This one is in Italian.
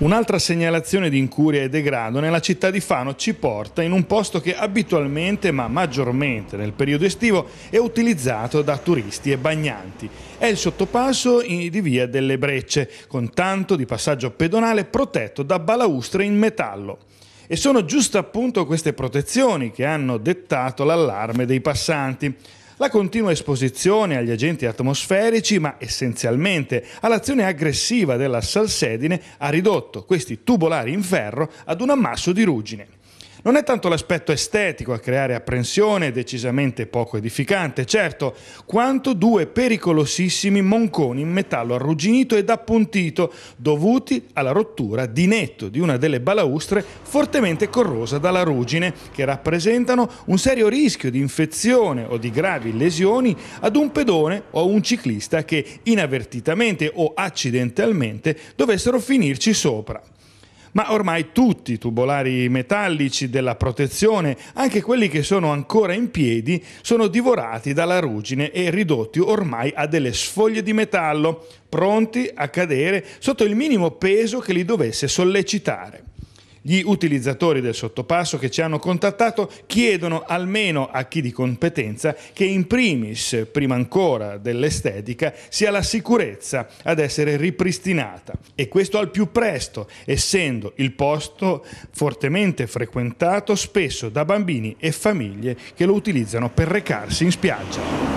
Un'altra segnalazione di incuria e degrado nella città di Fano ci porta in un posto che abitualmente, ma maggiormente nel periodo estivo, è utilizzato da turisti e bagnanti. È il sottopasso di Via delle Brecce, con tanto di passaggio pedonale protetto da balaustre in metallo. E sono giusto appunto queste protezioni che hanno dettato l'allarme dei passanti. La continua esposizione agli agenti atmosferici, ma essenzialmente all'azione aggressiva della salsedine, ha ridotto questi tubolari in ferro ad un ammasso di ruggine. Non è tanto l'aspetto estetico a creare apprensione, decisamente poco edificante, certo, quanto due pericolosissimi monconi in metallo arrugginito ed appuntito, dovuti alla rottura di netto di una delle balaustre fortemente corrosa dalla ruggine, che rappresentano un serio rischio di infezione o di gravi lesioni ad un pedone o a un ciclista che inavvertitamente o accidentalmente dovessero finirci sopra ma ormai tutti i tubolari metallici della protezione, anche quelli che sono ancora in piedi, sono divorati dalla ruggine e ridotti ormai a delle sfoglie di metallo, pronti a cadere sotto il minimo peso che li dovesse sollecitare. Gli utilizzatori del sottopasso che ci hanno contattato chiedono almeno a chi di competenza che in primis, prima ancora dell'estetica, sia la sicurezza ad essere ripristinata e questo al più presto, essendo il posto fortemente frequentato spesso da bambini e famiglie che lo utilizzano per recarsi in spiaggia.